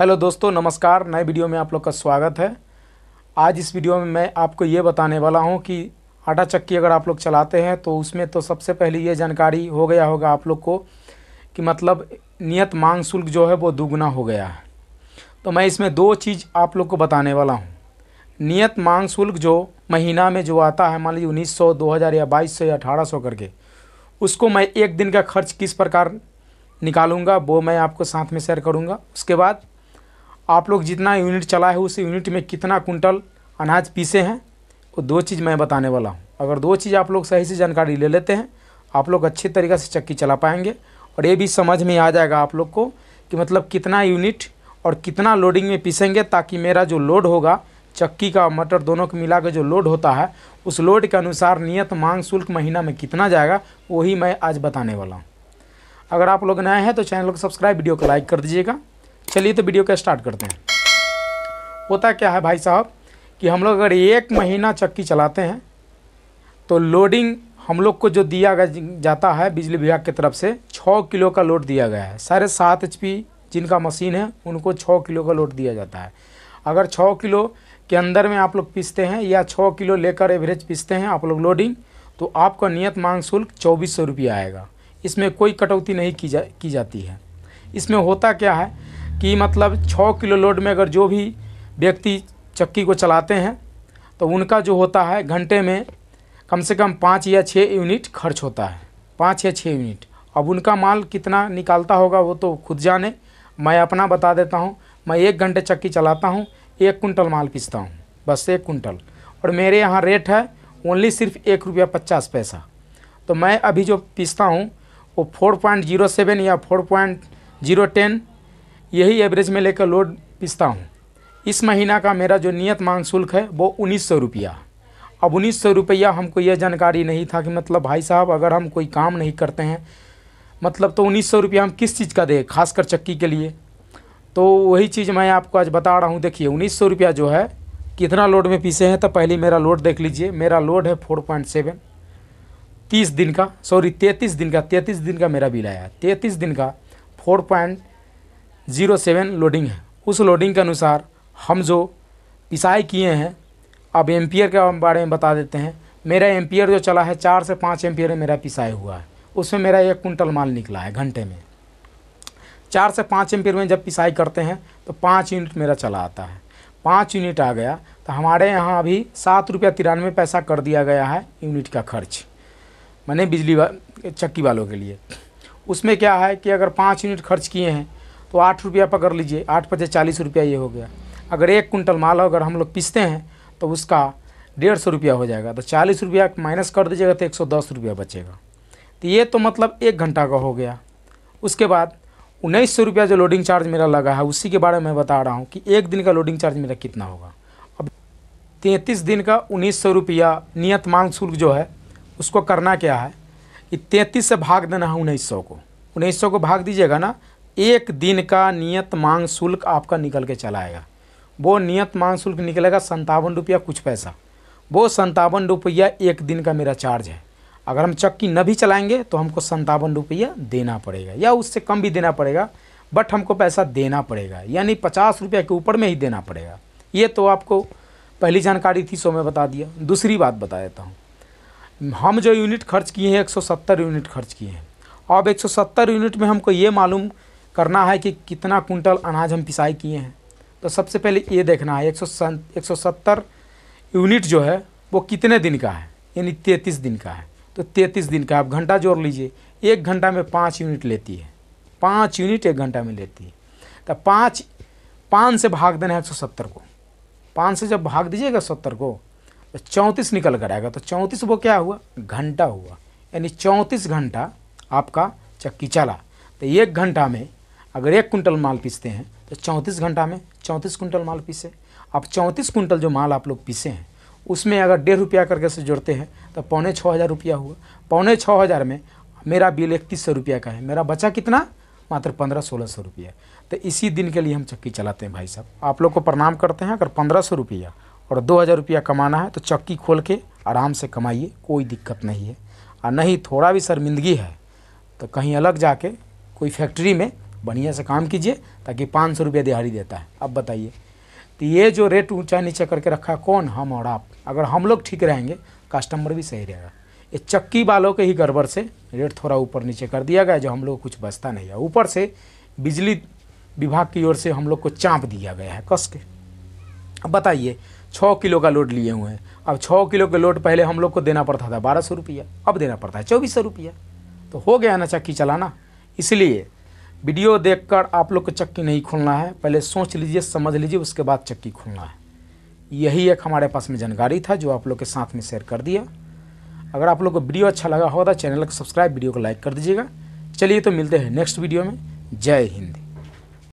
hello दोस्तों नमस्कार नए वीडियो में आप लोग का स्वागत है आज इस वीडियो में मैं आपको ये बताने वाला हूँ कि आटा चक्की अगर आप लोग चलाते हैं तो उसमें तो सबसे पहले ये जानकारी हो गया होगा आप लोग को कि मतलब नियत मांग शुल्क जो है वो दुगुना हो गया है तो मैं इसमें दो चीज़ आप लोग को बताने वाला हूँ नियत मांग शुल्क जो महीना में जो आता है मान लीजिए उन्नीस सौ दो हज़ार या बाईस सौ या अठारह सौ करके उसको मैं एक दिन का खर्च किस प्रकार निकालूंगा वो मैं आपको साथ में शेयर करूंगा उसके बाद आप लोग जितना यूनिट चलाए हैं उस यूनिट में कितना कुंटल अनाज पीसे हैं वो दो चीज़ मैं बताने वाला हूँ अगर दो चीज़ आप लोग सही से जानकारी ले लेते हैं आप लोग अच्छे तरीके से चक्की चला पाएंगे और ये भी समझ में आ जाएगा आप लोग को कि मतलब कितना यूनिट और कितना लोडिंग में पीसेंगे ताकि मेरा जो लोड होगा चक्की का मटर दोनों को मिला के जो लोड होता है उस लोड के अनुसार नियत मांग शुल्क महीना में कितना जाएगा वही मैं आज बताने वाला हूँ अगर आप लोग नए हैं तो चैनल को सब्सक्राइब वीडियो को लाइक कर दीजिएगा चलिए तो वीडियो का स्टार्ट करते हैं होता क्या है भाई साहब कि हम लोग अगर एक महीना चक्की चलाते हैं तो लोडिंग हम लोग को जो दिया जाता है बिजली विभाग की तरफ से छः किलो का लोड दिया गया है साढ़े सात एच जिनका मशीन है उनको छः किलो का लोड दिया जाता है अगर छः किलो के अंदर में आप लोग पीसते हैं या छः किलो लेकर एवरेज पीसते हैं आप लोग लोडिंग तो आपका नियत मांग शुल्क चौबीस सौ रुपया आएगा इसमें कोई कटौती नहीं की जा की जाती है इसमें होता क्या है कि मतलब छः किलो लोड में अगर जो भी व्यक्ति चक्की को चलाते हैं तो उनका जो होता है घंटे में कम से कम पाँच या छः यूनिट खर्च होता है पाँच या छः यूनिट अब उनका माल कितना निकालता होगा वो तो खुद जाने मैं अपना बता देता हूँ मैं एक घंटे चक्की चलाता हूँ एक कुंटल माल पीसता हूँ बस एक कुंटल और मेरे यहाँ रेट है ओनली सिर्फ एक रुपया पचास पैसा तो मैं अभी जो पीसता हूँ वो फोर पॉइंट जीरो सेवन या फोर पॉइंट जीरो टेन यही एवरेज में लेकर लोड पिसता हूँ इस महीना का मेरा जो नियत मांग शुल्क है वो उन्नीस सौ रुपया अब उन्नीस सौ रुपया हमको यह जानकारी नहीं था कि मतलब भाई साहब अगर हम कोई काम नहीं करते हैं मतलब तो उन्नीस सौ रुपया हम किस चीज़ का दें खासकर चक्की के लिए तो वही चीज़ मैं आपको आज बता रहा हूँ देखिए उन्नीस सौ रुपया जो है कितना लोड में पीसे हैं तो पहले मेरा लोड देख लीजिए मेरा लोड है फोर पॉइंट सेवन तीस दिन का सॉरी तैंतीस दिन का तैंतीस दिन का मेरा बिल आया तैंतीस दिन का four point zero seven loading है उस लोडिंग के अनुसार हम जो पिसाई किए हैं अब एम्पियर के बारे में बता देते हैं मेरा एम्पियर जो चला है चार से पाँच एम्पियर में मेरा पिसाई हुआ है उसमें मेरा एक कुंटल माल निकला है घंटे में चार से पाँच एम्पियर में जब पिसाई करते हैं तो पाँच यूनिट मेरा चला आता है पाँच यूनिट आ गया तो हमारे यहाँ अभी सात रुपया तिरानवे पैसा कर दिया गया है यूनिट का खर्च मैंने बिजली वा, चक्की वालों के लिए उसमें क्या है कि अगर पाँच यूनिट खर्च किए हैं तो आठ रुपया पकड़ लीजिए आठ पचास चालीस रुपया ये हो गया अगर एक कुंटल माल अगर हम लोग पीसते हैं तो उसका डेढ़ सौ रुपया हो जाएगा तो चालीस रुपया माइनस कर दीजिएगा तो एक सौ दस रुपया बचेगा तो ये तो मतलब एक घंटा का हो गया उसके बाद उन्नीस सौ रुपया जो लोडिंग चार्ज मेरा लगा है उसी के बारे में बता रहा हूँ कि एक दिन का लोडिंग चार्ज मेरा कितना होगा अब तैंतीस दिन का उन्नीस सौ रुपया नियत मांग शुल्क जो है उसको करना क्या है कि तैंतीस से भाग देना है उन्नीस सौ को उन्नीस सौ को भाग दीजिएगा ना एक दिन का नियत मांग शुल्क आपका निकल के चला आएगा वो नियत मांग शुल्क निकलेगा संतावन रुपया कुछ पैसा वो संतावन रुपया एक दिन का मेरा चार्ज है अगर हम चक्की न भी चलाएंगे तो हमको संतावन रुपया देना पड़ेगा या उससे कम भी देना पड़ेगा बट हमको पैसा देना पड़ेगा यानी पचास रुपया के ऊपर में ही देना पड़ेगा ये तो आपको पहली जानकारी थी सो मैं बता दिया दूसरी बात बता देता हूँ हम जो यूनिट खर्च किए हैं एक यूनिट खर्च किए हैं अब एक यूनिट में हमको ये मालूम करना है कि कितना कुंटल अनाज हम पिसाई किए हैं तो सबसे पहले ये देखना है एक सौ सत्तर यूनिट जो है वो कितने दिन का है यानी तैंतीस दिन का है तो तैंतीस दिन का आप घंटा जोड़ लीजिए एक घंटा में पाँच यूनिट लेती है पाँच यूनिट एक घंटा में लेती है तो पाँच पाँच से भाग देना है एक सौ सत्तर को पाँच से जब भाग दीजिएगा सत्तर को तो चौंतीस निकल कर आएगा तो चौंतीस वो क्या हुआ घंटा हुआ यानी चौंतीस घंटा आपका चक्की चला तो एक घंटा में अगर एक कुंटल माल पीसते हैं तो चौंतीस घंटा में चौंतीस कुंटल माल पीसे अब चौंतीस कुंटल जो माल आप लोग पीसे हैं उसमें अगर डेढ़ रुपया करके से जोड़ते हैं तो पौने छः हज़ार रुपया हुआ पौने छः हज़ार में मेरा बिल इकतीस सौ रुपया का है मेरा बचा कितना मात्र पंद्रह सोलह सौ रुपया तो इसी दिन के लिए हम चक्की चलाते हैं भाई साहब आप लोग को प्रणाम करते हैं अगर पंद्रह सौ रुपया और दो हज़ार रुपया कमाना है तो चक्की खोल के आराम से कमाइए कोई दिक्कत नहीं है और नहीं थोड़ा भी शर्मिंदगी है तो कहीं अलग जाके कोई फैक्ट्री में बढ़िया से काम कीजिए ताकि पाँच सौ रुपया दिहाड़ी देता है अब बताइए तो ये जो रेट ऊंचा नीचा करके रखा कौन हम और आप अगर हम लोग ठीक रहेंगे कस्टमर भी सही रहेगा ये चक्की वालों के ही गड़बड़ से रेट थोड़ा ऊपर नीचे कर दिया गया जो हम लोग कुछ बचता नहीं है ऊपर से बिजली विभाग की ओर से हम लोग को चाँप दिया गया है कस के अब बताइए छः किलो का लोड लिए हुए हैं अब छः किलो का लोड पहले हम लोग को देना पड़ता था बारह सौ रुपया अब देना पड़ता है चौबीस सौ रुपया तो हो गया ना चक्की चलाना इसलिए वीडियो देखकर आप लोग को चक्की नहीं खुलना है पहले सोच लीजिए समझ लीजिए उसके बाद चक्की खुलना है यही एक हमारे पास में जानकारी था जो आप लोग के साथ में शेयर कर दिया अगर आप लोग को वीडियो अच्छा लगा होगा तो चैनल को सब्सक्राइब वीडियो को लाइक कर दीजिएगा चलिए तो मिलते हैं नेक्स्ट वीडियो में जय हिंद